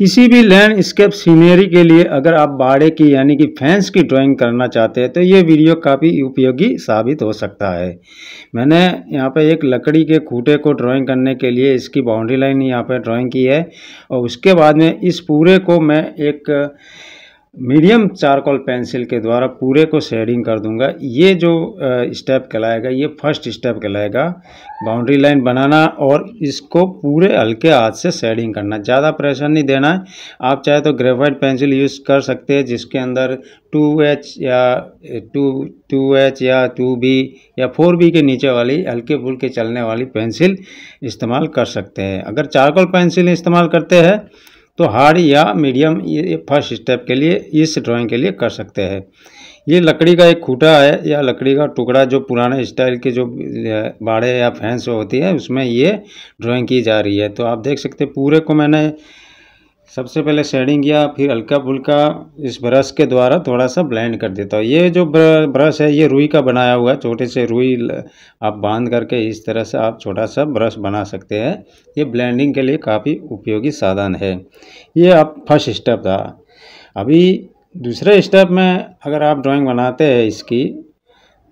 किसी भी landscape scenery के लिए अगर आप बाड़े की यानी कि फैंस की ड्राइंग करना चाहते हैं तो ये वीडियो काफ़ी उपयोगी साबित हो सकता है मैंने यहाँ पे एक लकड़ी के खूटे को ड्राइंग करने के लिए इसकी बाउंड्री लाइन यहाँ पे ड्राइंग की है और उसके बाद में इस पूरे को मैं एक मीडियम चारकोल पेंसिल के द्वारा पूरे को शेडिंग कर दूंगा ये जो स्टेप कहलाएगा ये फर्स्ट स्टेप कहलाएगा बाउंड्री लाइन बनाना और इसको पूरे हल्के हाथ से शेडिंग करना ज़्यादा प्रेशर नहीं देना है आप चाहे तो ग्रेफाइट पेंसिल यूज़ कर सकते हैं जिसके अंदर टू एच या टू टू एच या टू बी या फोर बी के नीचे वाली हल्के फुल्के चलने वाली पेंसिल इस्तेमाल कर सकते हैं अगर चारकोल पेंसिल इस्तेमाल करते हैं तो हार्ड या मीडियम ये फर्स्ट स्टेप के लिए इस ड्राइंग के लिए कर सकते हैं ये लकड़ी का एक खूटा है या लकड़ी का टुकड़ा जो पुराने स्टाइल के जो बाड़े या फैंस होती है उसमें ये ड्राइंग की जा रही है तो आप देख सकते हैं पूरे को मैंने सबसे पहले शेडिंग या फिर हल्का फुल्का इस ब्रश के द्वारा थोड़ा सा ब्लेंड कर देता हूँ ये जो ब्रश है ये रुई का बनाया हुआ है छोटे से रुई आप बांध करके इस तरह से आप छोटा सा ब्रश बना सकते हैं ये ब्लेंडिंग के लिए काफ़ी उपयोगी साधन है ये आप फर्स्ट स्टेप था अभी दूसरे स्टेप में अगर आप ड्राॅइंग बनाते हैं इसकी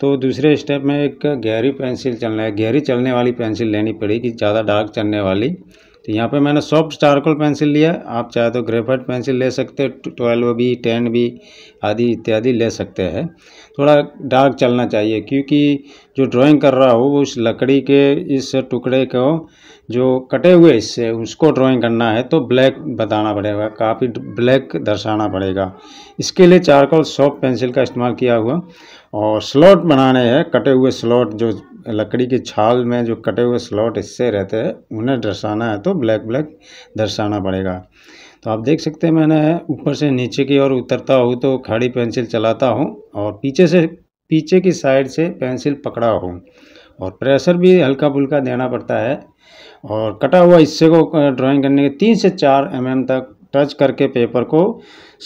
तो दूसरे स्टेप में एक गहरी पेंसिल चलना है गहरी चलने वाली पेंसिल लेनी पड़ेगी ज़्यादा डार्क चलने वाली तो यहाँ पे मैंने सॉफ्ट चारकोल पेंसिल लिया आप चाहे तो ग्रेफाइट पेंसिल ले सकते हैं ट्वेल्व बी टेन बी आदि इत्यादि ले सकते हैं थोड़ा डार्क चलना चाहिए क्योंकि जो ड्राइंग कर रहा हो वो उस लकड़ी के इस टुकड़े को जो कटे हुए इससे उसको ड्राइंग करना है तो ब्लैक बताना पड़ेगा काफ़ी ब्लैक दर्शाना पड़ेगा इसके लिए चारकोल सॉफ्ट पेंसिल का इस्तेमाल किया हुआ और स्लॉट बनाने हैं कटे हुए स्लॉट जो लकड़ी के छाल में जो कटे हुए स्लॉट इससे रहते हैं उन्हें दर्शाना है तो ब्लैक ब्लैक दर्शाना पड़ेगा तो आप देख सकते हैं मैंने ऊपर से नीचे की ओर उतरता हूँ तो खड़ी पेंसिल चलाता हूँ और पीछे से पीछे की साइड से पेंसिल पकड़ा हूँ और प्रेशर भी हल्का फुल्का देना पड़ता है और कटा हुआ हिस्से को ड्राइंग करने के तीन से चार एम mm तक टच करके पेपर को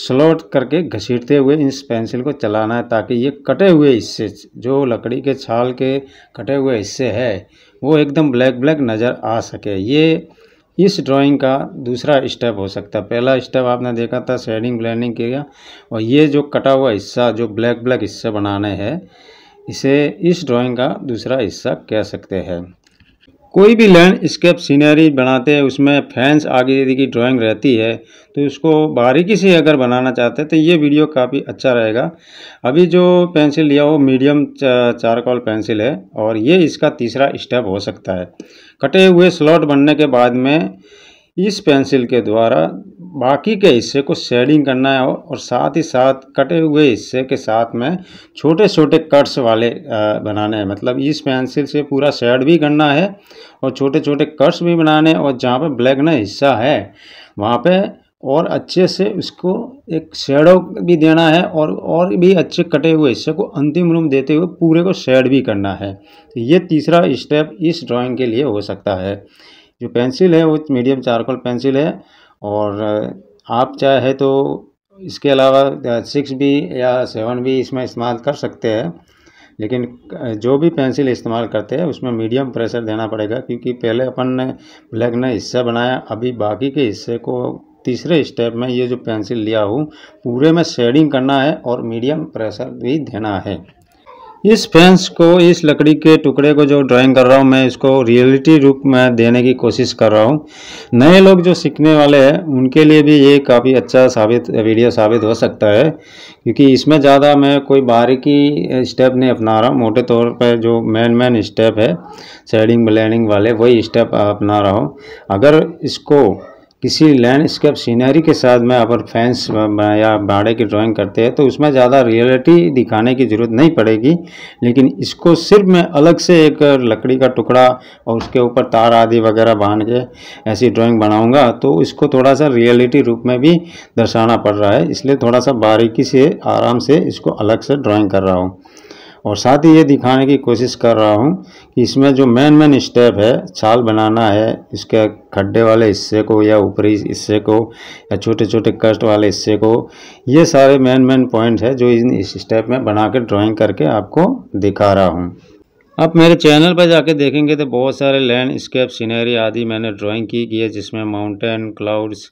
स्लोट करके घसीटते हुए इस पेंसिल को चलाना है ताकि ये कटे हुए हिस्से जो लकड़ी के छाल के कटे हुए हिस्से है वो एकदम ब्लैक ब्लैक नज़र आ सके ये इस ड्राइंग का दूसरा स्टेप हो सकता है पहला स्टेप आपने देखा था शेडिंग ब्लैंडिंग किया और ये जो कटा हुआ हिस्सा जो ब्लैक ब्लैक हिस्से बनाने हैं इसे इस ड्राइंग का दूसरा हिस्सा कह सकते हैं कोई भी लैंडस्केप सीनरी बनाते हैं उसमें फैंस आगे यदि की ड्राइंग रहती है तो उसको बारीकी से अगर बनाना चाहते हैं तो ये वीडियो काफ़ी अच्छा रहेगा अभी जो पेंसिल लिया वो मीडियम चारकॉल पेंसिल है और ये इसका तीसरा स्टेप हो सकता है कटे हुए स्लॉट बनने के बाद में इस पेंसिल के द्वारा बाकी के हिस्से को शेडिंग करना है और साथ ही साथ कटे हुए हिस्से के साथ में छोटे छोटे कट्स वाले बनाने हैं मतलब इस पेंसिल से पूरा शेड भी करना है और छोटे छोटे कट्स भी बनाने और जहाँ पे ब्लैक ना हिस्सा है वहाँ पे और अच्छे से उसको एक शेडो भी देना है और और भी अच्छे कटे हुए हिस्से को अंतिम रूप देते हुए पूरे को शेड भी करना है तो ये तीसरा स्टेप इस ड्राइंग के लिए हो सकता है जो पेंसिल है वो मीडियम चारकोल पेंसिल है और आप चाहे तो इसके अलावा सिक्स भी या सेवन बी इसमें इस्तेमाल कर सकते हैं लेकिन जो भी पेंसिल इस्तेमाल करते हैं उसमें मीडियम प्रेशर देना पड़ेगा क्योंकि पहले अपन ने ब्लैक ने हिस्सा बनाया अभी बाकी के हिस्से को तीसरे स्टेप में ये जो पेंसिल लिया हूँ पूरे में शेडिंग करना है और मीडियम प्रेशर भी देना है इस फेंस को इस लकड़ी के टुकड़े को जो ड्राइंग कर रहा हूँ मैं इसको रियलिटी रूप में देने की कोशिश कर रहा हूँ नए लोग जो सीखने वाले हैं उनके लिए भी ये काफ़ी अच्छा साबित वीडियो साबित हो सकता है क्योंकि इसमें ज़्यादा मैं कोई बारीकी स्टेप नहीं अपना रहा मोटे तौर पर जो मेन मेन स्टेप है शेडिंग ब्लैंडिंग वाले वही स्टेप अपना रहा हूँ अगर इसको किसी लैंडस्केप सीनरी के साथ मैं अगर फैंस या बाड़े की ड्राइंग करते हैं तो उसमें ज़्यादा रियलिटी दिखाने की ज़रूरत नहीं पड़ेगी लेकिन इसको सिर्फ मैं अलग से एक लकड़ी का टुकड़ा और उसके ऊपर तार आदि वगैरह बांध के ऐसी ड्राइंग बनाऊंगा तो इसको थोड़ा सा रियलिटी रूप में भी दर्शाना पड़ रहा है इसलिए थोड़ा सा बारीकी से आराम से इसको अलग से ड्राॅइंग कर रहा हूँ और साथ ही ये दिखाने की कोशिश कर रहा हूँ कि इसमें जो मेन मेन स्टेप है छाल बनाना है इसके खड्डे वाले हिस्से को या ऊपरी हिस्से को या छोटे छोटे कष्ट वाले हिस्से को ये सारे मेन मेन पॉइंट है जो इन इस स्टेप में बना के ड्राॅइंग करके आपको दिखा रहा हूँ आप मेरे चैनल पर जाके देखेंगे तो बहुत सारे लैंडस्केप सीनरी आदि मैंने ड्राइंग की की है जिसमें माउंटेन क्लाउड्स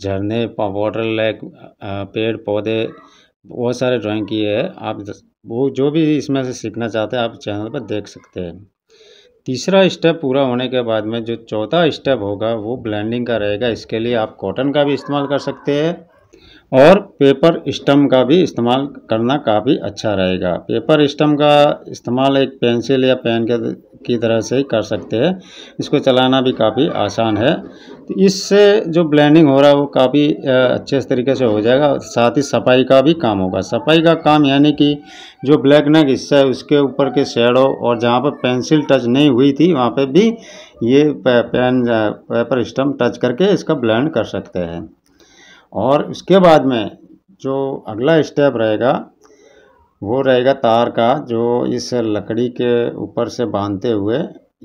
झरने वाटर लेक पेड़ पौधे बहुत सारे ड्राइंग किए हैं आप वो जो भी इसमें से सीखना चाहते हैं आप चैनल पर देख सकते हैं तीसरा स्टेप पूरा होने के बाद में जो चौथा स्टेप होगा वो ब्लेंडिंग का रहेगा इसके लिए आप कॉटन का भी इस्तेमाल कर सकते हैं और पेपर स्टम का भी इस्तेमाल करना काफ़ी अच्छा रहेगा पेपर स्टम का इस्तेमाल एक पेंसिल या पेन के की तरह से ही कर सकते हैं इसको चलाना भी काफ़ी आसान है तो इससे जो ब्लेंडिंग हो रहा है वो काफ़ी अच्छे तरीके से हो जाएगा साथ ही सफाई का भी काम होगा सफाई का काम यानी कि जो ब्लैक नग हिस्सा है उसके ऊपर के शेडो और जहाँ पर पेंसिल टच नहीं हुई थी वहाँ पर भी ये पेन पेपर स्टम टच करके इसका ब्लैंड कर सकते हैं और उसके बाद में जो अगला स्टेप रहेगा वो रहेगा तार का जो इस लकड़ी के ऊपर से बांधते हुए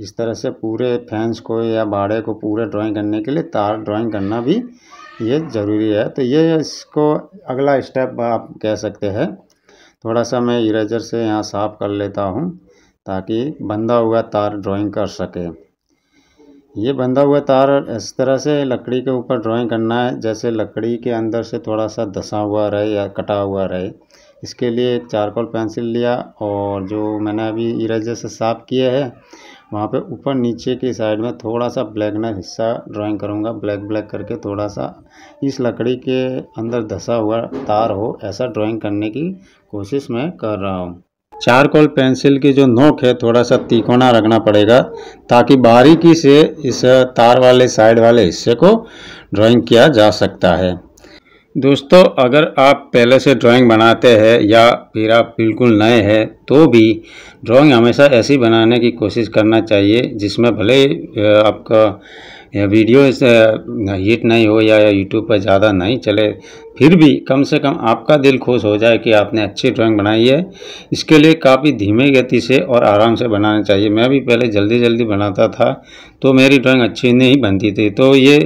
इस तरह से पूरे फैंस को या बाड़े को पूरे ड्राइंग करने के लिए तार ड्राइंग करना भी ये ज़रूरी है तो ये इसको अगला स्टेप आप कह सकते हैं थोड़ा सा मैं इरेजर से यहाँ साफ़ कर लेता हूँ ताकि बंधा हुआ तार ड्राइंग कर सके ये बंधा हुआ तार इस तरह से लकड़ी के ऊपर ड्राइंग करना है जैसे लकड़ी के अंदर से थोड़ा सा धसा हुआ रहे या कटा हुआ रहे इसके लिए एक चारकोल पेंसिल लिया और जो मैंने अभी इरेजर से साफ किया है वहाँ पे ऊपर नीचे की साइड में थोड़ा सा ब्लैकनर हिस्सा ड्राइंग करूँगा ब्लैक ब्लैक करके थोड़ा सा इस लकड़ी के अंदर धसा हुआ तार हो ऐसा ड्राइंग करने की कोशिश मैं कर रहा हूँ चारकोल पेंसिल की जो नोक है थोड़ा सा तिकोना रखना पड़ेगा ताकि बारीकी से इस तार वाले साइड वाले हिस्से को ड्राइंग किया जा सकता है दोस्तों अगर आप पहले से ड्राइंग बनाते हैं या फिर आप बिल्कुल नए हैं तो भी ड्राइंग हमेशा ऐसी बनाने की कोशिश करना चाहिए जिसमें भले आपका वीडियो हिट नहीं हो या यूट्यूब पर ज़्यादा नहीं चले फिर भी कम से कम आपका दिल खुश हो जाए कि आपने अच्छी ड्राइंग बनाई है इसके लिए काफ़ी धीमे गति से और आराम से बनाना चाहिए मैं भी पहले जल्दी जल्दी बनाता था तो मेरी ड्राइंग अच्छी नहीं बनती थी तो ये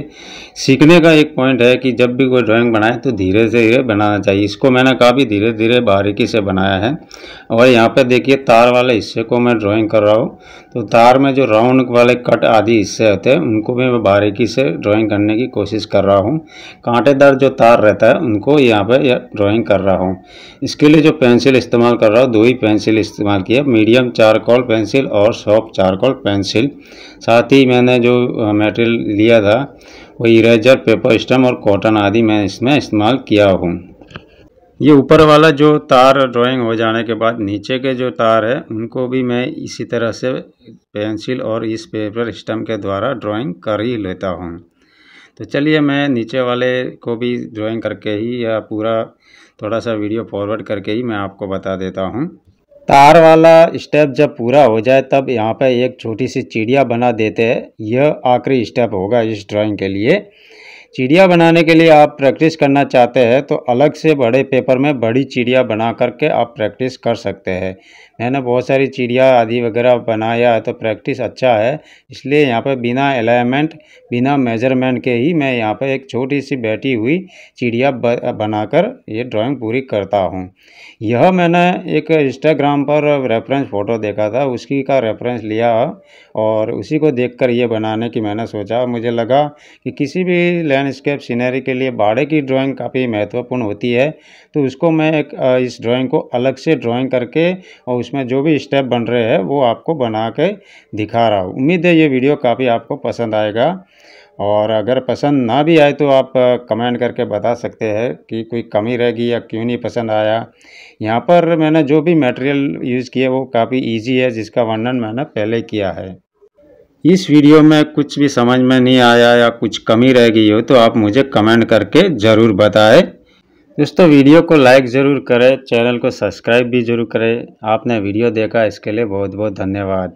सीखने का एक पॉइंट है कि जब भी कोई ड्राइंग बनाए तो धीरे धीरे बनाना चाहिए इसको मैंने काफ़ी धीरे धीरे बारीकी से बनाया है और यहाँ पर देखिए तार वाले हिस्से को मैं ड्राॅइंग कर रहा हूँ तो तार में जो राउंड वाले कट आदि हिस्से होते हैं उनको भी मैं बारीकी से ड्राॅइंग करने की कोशिश कर रहा हूँ कांटेदार जो तार रहता है उनको यहाँ पर ड्राइंग कर रहा हूँ इसके लिए जो पेंसिल इस्तेमाल कर रहा हूँ दो ही पेंसिल इस्तेमाल किया मीडियम चारकोल पेंसिल और सॉफ्ट चारकोल पेंसिल साथ ही मैंने जो मेटेरियल लिया था वो इरेजर पेपर स्टम और कॉटन आदि मैं इसमें इस्तेमाल किया हूँ ये ऊपर वाला जो तार ड्राइंग हो जाने के बाद नीचे के जो तार है उनको भी मैं इसी तरह से पेंसिल और इस पेपर स्टम के द्वारा ड्राइंग कर ही लेता हूँ तो चलिए मैं नीचे वाले को भी ड्राइंग करके ही या पूरा थोड़ा सा वीडियो फॉरवर्ड करके ही मैं आपको बता देता हूँ तार वाला स्टेप जब पूरा हो जाए तब यहाँ पर एक छोटी सी चिड़िया बना देते हैं यह आखिरी स्टेप होगा इस ड्राइंग के लिए चिड़िया बनाने के लिए आप प्रैक्टिस करना चाहते हैं तो अलग से बड़े पेपर में बड़ी चिड़िया बना करके आप प्रैक्टिस कर सकते हैं है ना बहुत सारी चिड़िया आदि वगैरह बनाया तो प्रैक्टिस अच्छा है इसलिए यहाँ पर बिना अलाइनमेंट बिना मेजरमेंट के ही मैं यहाँ पर एक छोटी सी बैठी हुई चिड़िया बनाकर ये ड्राइंग पूरी करता हूँ यह मैंने एक इंस्टाग्राम पर रेफरेंस फ़ोटो देखा था उसकी का रेफरेंस लिया और उसी को कर ये बनाने की मैंने सोचा मुझे लगा कि किसी भी लैंडस्केप सीनरी के लिए बाड़े की ड्राइंग काफ़ी महत्वपूर्ण होती है तो उसको मैं एक इस ड्राइंग को अलग से ड्राइंग करके और उसमें जो भी स्टेप बन रहे हैं वो आपको बना के दिखा रहा हूँ उम्मीद है ये वीडियो काफ़ी आपको पसंद आएगा और अगर पसंद ना भी आए तो आप कमेंट करके बता सकते हैं कि कोई कमी रहेगी या क्यों नहीं पसंद आया यहाँ पर मैंने जो भी मटेरियल यूज़ किया वो काफ़ी इजी है जिसका वर्णन मैंने पहले किया है इस वीडियो में कुछ भी समझ में नहीं आया या कुछ कमी रह गई हो तो आप मुझे कमेंट करके ज़रूर बताएं दोस्तों वीडियो को लाइक ज़रूर करें चैनल को सब्सक्राइब भी ज़रूर करें आपने वीडियो देखा इसके लिए बहुत बहुत धन्यवाद